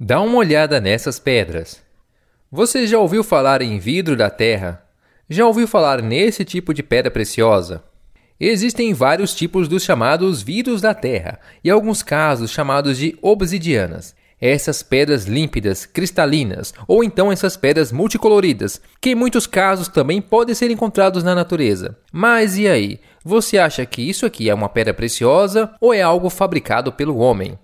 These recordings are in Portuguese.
Dá uma olhada nessas pedras. Você já ouviu falar em vidro da terra? Já ouviu falar nesse tipo de pedra preciosa? Existem vários tipos dos chamados vidros da terra e alguns casos chamados de obsidianas. Essas pedras límpidas, cristalinas, ou então essas pedras multicoloridas, que em muitos casos também podem ser encontrados na natureza. Mas e aí? Você acha que isso aqui é uma pedra preciosa ou é algo fabricado pelo homem?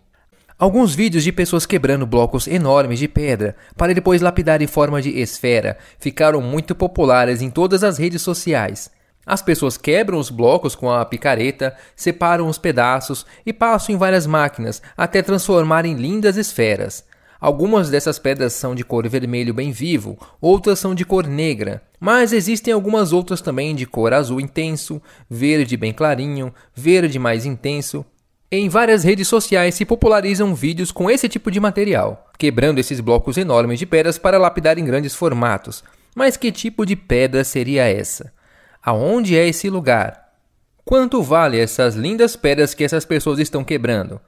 Alguns vídeos de pessoas quebrando blocos enormes de pedra para depois lapidar em forma de esfera ficaram muito populares em todas as redes sociais. As pessoas quebram os blocos com a picareta, separam os pedaços e passam em várias máquinas até transformar em lindas esferas. Algumas dessas pedras são de cor vermelho bem vivo, outras são de cor negra, mas existem algumas outras também de cor azul intenso, verde bem clarinho, verde mais intenso, em várias redes sociais se popularizam vídeos com esse tipo de material, quebrando esses blocos enormes de pedras para lapidar em grandes formatos. Mas que tipo de pedra seria essa? Aonde é esse lugar? Quanto vale essas lindas pedras que essas pessoas estão quebrando?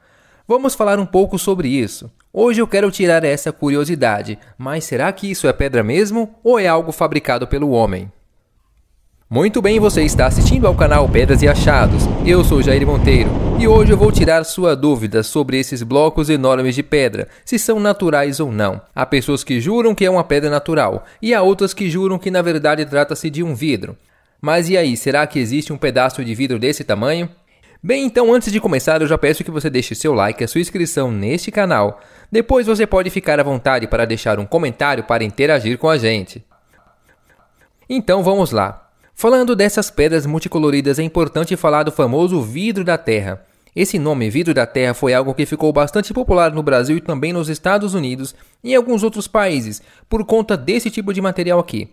Vamos falar um pouco sobre isso. Hoje eu quero tirar essa curiosidade, mas será que isso é pedra mesmo ou é algo fabricado pelo homem? Muito bem, você está assistindo ao canal Pedras e Achados. Eu sou Jair Monteiro e hoje eu vou tirar sua dúvida sobre esses blocos enormes de pedra, se são naturais ou não. Há pessoas que juram que é uma pedra natural, e há outras que juram que na verdade trata-se de um vidro. Mas e aí, será que existe um pedaço de vidro desse tamanho? Bem, então antes de começar, eu já peço que você deixe seu like e a sua inscrição neste canal. Depois você pode ficar à vontade para deixar um comentário para interagir com a gente. Então vamos lá. Falando dessas pedras multicoloridas, é importante falar do famoso vidro da Terra. Esse nome vidro da terra foi algo que ficou bastante popular no Brasil e também nos Estados Unidos e em alguns outros países por conta desse tipo de material aqui.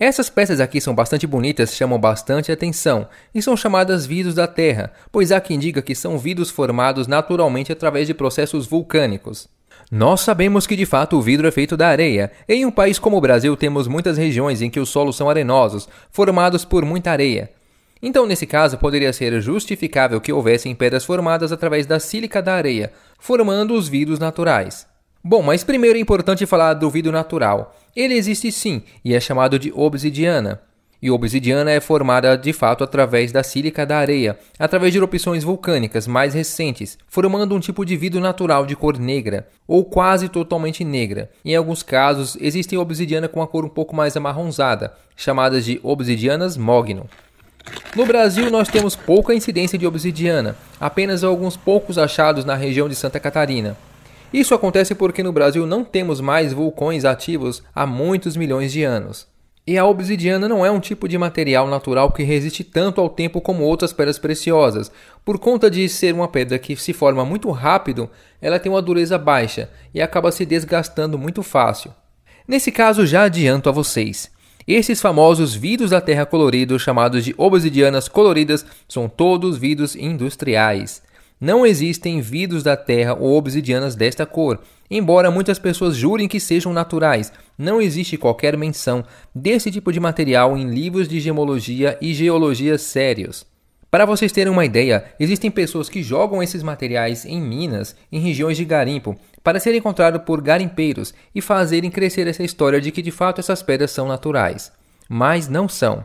Essas peças aqui são bastante bonitas, chamam bastante atenção e são chamadas vidros da terra, pois há quem diga que são vidros formados naturalmente através de processos vulcânicos. Nós sabemos que de fato o vidro é feito da areia. Em um país como o Brasil temos muitas regiões em que os solos são arenosos, formados por muita areia. Então, nesse caso, poderia ser justificável que houvessem pedras formadas através da sílica da areia, formando os vidros naturais. Bom, mas primeiro é importante falar do vidro natural. Ele existe sim e é chamado de obsidiana. E obsidiana é formada de fato através da sílica da areia, através de erupções vulcânicas mais recentes, formando um tipo de vidro natural de cor negra, ou quase totalmente negra. Em alguns casos, existem obsidiana com a cor um pouco mais amarronzada, chamadas de obsidianas mogno. No Brasil, nós temos pouca incidência de obsidiana, apenas alguns poucos achados na região de Santa Catarina. Isso acontece porque no Brasil não temos mais vulcões ativos há muitos milhões de anos. E a obsidiana não é um tipo de material natural que resiste tanto ao tempo como outras pedras preciosas. Por conta de ser uma pedra que se forma muito rápido, ela tem uma dureza baixa e acaba se desgastando muito fácil. Nesse caso, já adianto a vocês esses famosos vidros da terra coloridos, chamados de obsidianas coloridas, são todos vidros industriais. Não existem vidros da terra ou obsidianas desta cor, embora muitas pessoas jurem que sejam naturais. Não existe qualquer menção desse tipo de material em livros de gemologia e geologia sérios. Para vocês terem uma ideia, existem pessoas que jogam esses materiais em minas, em regiões de garimpo, para ser encontrado por garimpeiros e fazerem crescer essa história de que de fato essas pedras são naturais. Mas não são.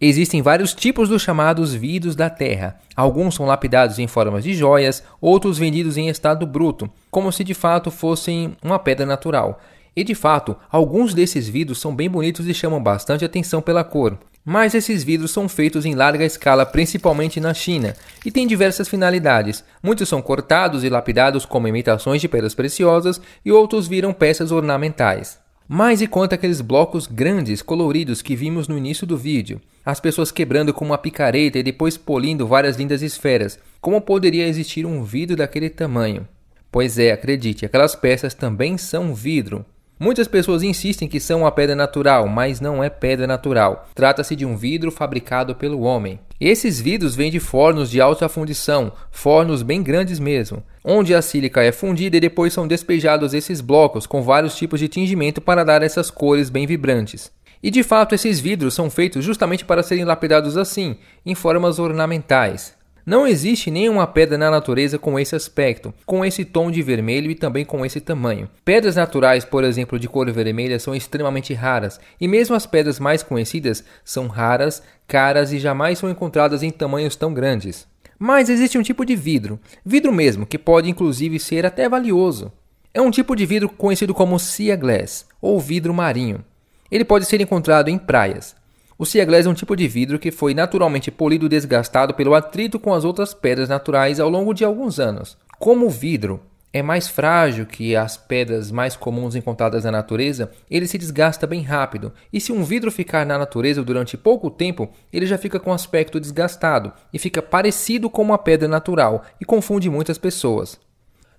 Existem vários tipos dos chamados vidros da terra. Alguns são lapidados em formas de joias, outros vendidos em estado bruto, como se de fato fossem uma pedra natural. E de fato, alguns desses vidros são bem bonitos e chamam bastante atenção pela cor. Mas esses vidros são feitos em larga escala, principalmente na China, e têm diversas finalidades. Muitos são cortados e lapidados como imitações de pedras preciosas, e outros viram peças ornamentais. Mas e quanto aqueles blocos grandes, coloridos que vimos no início do vídeo? As pessoas quebrando com uma picareta e depois polindo várias lindas esferas. Como poderia existir um vidro daquele tamanho? Pois é, acredite, aquelas peças também são vidro. Muitas pessoas insistem que são uma pedra natural, mas não é pedra natural. Trata-se de um vidro fabricado pelo homem. Esses vidros vêm de fornos de alta fundição, fornos bem grandes mesmo, onde a sílica é fundida e depois são despejados esses blocos com vários tipos de tingimento para dar essas cores bem vibrantes. E de fato, esses vidros são feitos justamente para serem lapidados assim, em formas ornamentais. Não existe nenhuma pedra na natureza com esse aspecto, com esse tom de vermelho e também com esse tamanho. Pedras naturais, por exemplo, de cor vermelha são extremamente raras, e mesmo as pedras mais conhecidas são raras, caras e jamais são encontradas em tamanhos tão grandes. Mas existe um tipo de vidro, vidro mesmo, que pode inclusive ser até valioso. É um tipo de vidro conhecido como sea glass, ou vidro marinho. Ele pode ser encontrado em praias. O Siaglés é um tipo de vidro que foi naturalmente polido e desgastado pelo atrito com as outras pedras naturais ao longo de alguns anos. Como o vidro é mais frágil que as pedras mais comuns encontradas na natureza, ele se desgasta bem rápido, e se um vidro ficar na natureza durante pouco tempo, ele já fica com aspecto desgastado e fica parecido com uma pedra natural e confunde muitas pessoas.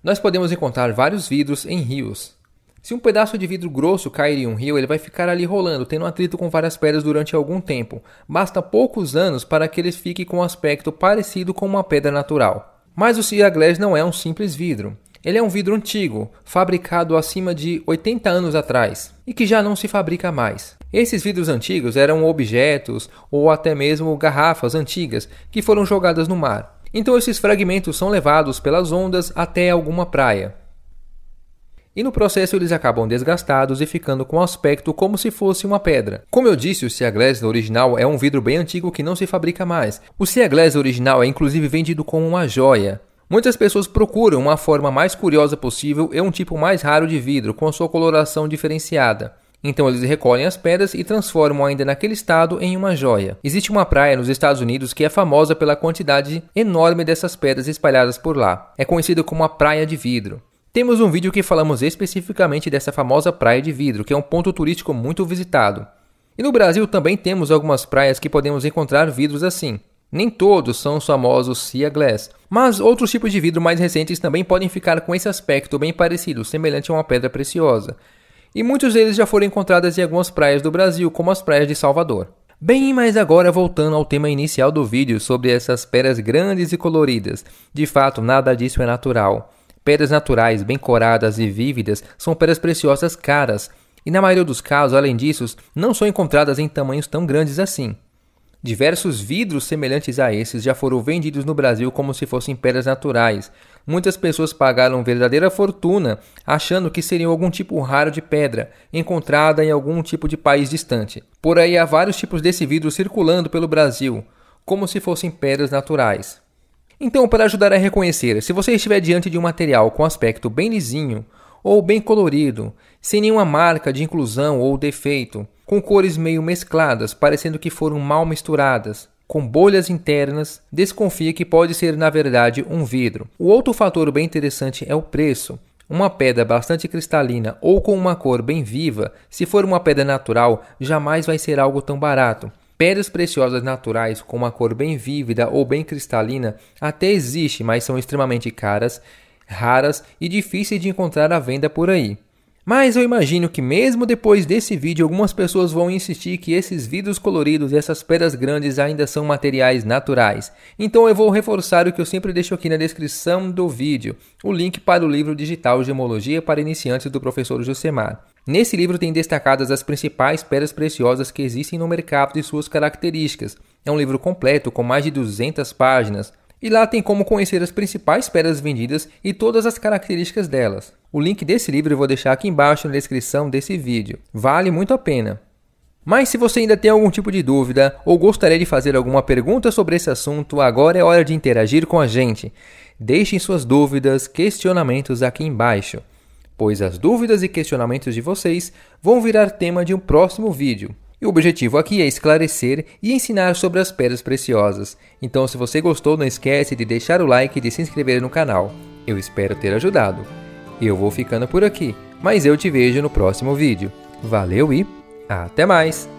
Nós podemos encontrar vários vidros em rios, se um pedaço de vidro grosso cair em um rio, ele vai ficar ali rolando, tendo atrito com várias pedras durante algum tempo. Basta poucos anos para que ele fique com um aspecto parecido com uma pedra natural. Mas o Ciraglass não é um simples vidro. Ele é um vidro antigo, fabricado acima de 80 anos atrás, e que já não se fabrica mais. Esses vidros antigos eram objetos ou até mesmo garrafas antigas que foram jogadas no mar. Então esses fragmentos são levados pelas ondas até alguma praia e no processo eles acabam desgastados e ficando com aspecto como se fosse uma pedra. Como eu disse, o Sea Glass original é um vidro bem antigo que não se fabrica mais. O Sea Glass original é inclusive vendido como uma joia. Muitas pessoas procuram uma forma mais curiosa possível e um tipo mais raro de vidro, com sua coloração diferenciada. Então eles recolhem as pedras e transformam ainda naquele estado em uma joia. Existe uma praia nos Estados Unidos que é famosa pela quantidade enorme dessas pedras espalhadas por lá. É conhecida como a Praia de Vidro. Temos um vídeo que falamos especificamente dessa famosa praia de vidro, que é um ponto turístico muito visitado. E no Brasil também temos algumas praias que podemos encontrar vidros assim. Nem todos são os famosos Sea Glass, mas outros tipos de vidro mais recentes também podem ficar com esse aspecto bem parecido, semelhante a uma pedra preciosa. E muitos deles já foram encontrados em algumas praias do Brasil, como as praias de Salvador. Bem, mas agora voltando ao tema inicial do vídeo sobre essas peras grandes e coloridas. De fato, nada disso é natural. Pedras naturais, bem coradas e vívidas, são pedras preciosas caras, e na maioria dos casos, além disso, não são encontradas em tamanhos tão grandes assim. Diversos vidros semelhantes a esses já foram vendidos no Brasil como se fossem pedras naturais. Muitas pessoas pagaram verdadeira fortuna achando que seriam algum tipo raro de pedra, encontrada em algum tipo de país distante. Por aí há vários tipos desse vidro circulando pelo Brasil, como se fossem pedras naturais. Então, para ajudar a reconhecer, se você estiver diante de um material com aspecto bem lisinho ou bem colorido, sem nenhuma marca de inclusão ou defeito, com cores meio mescladas, parecendo que foram mal misturadas, com bolhas internas, desconfie que pode ser na verdade um vidro. O outro fator bem interessante é o preço. Uma pedra bastante cristalina ou com uma cor bem viva, se for uma pedra natural, jamais vai ser algo tão barato. Pedras preciosas naturais com uma cor bem vívida ou bem cristalina até existe, mas são extremamente caras, raras e difíceis de encontrar à venda por aí. Mas eu imagino que mesmo depois desse vídeo algumas pessoas vão insistir que esses vidros coloridos e essas pedras grandes ainda são materiais naturais. Então eu vou reforçar o que eu sempre deixo aqui na descrição do vídeo, o link para o livro digital Gemologia para iniciantes do professor Josemar. Nesse livro tem destacadas as principais pedras preciosas que existem no mercado e suas características. É um livro completo com mais de 200 páginas. E lá tem como conhecer as principais pedras vendidas e todas as características delas. O link desse livro eu vou deixar aqui embaixo na descrição desse vídeo. Vale muito a pena. Mas se você ainda tem algum tipo de dúvida ou gostaria de fazer alguma pergunta sobre esse assunto, agora é hora de interagir com a gente. Deixem suas dúvidas, questionamentos aqui embaixo pois as dúvidas e questionamentos de vocês vão virar tema de um próximo vídeo. E o objetivo aqui é esclarecer e ensinar sobre as pedras preciosas. Então se você gostou, não esquece de deixar o like e de se inscrever no canal. Eu espero ter ajudado. Eu vou ficando por aqui, mas eu te vejo no próximo vídeo. Valeu e até mais!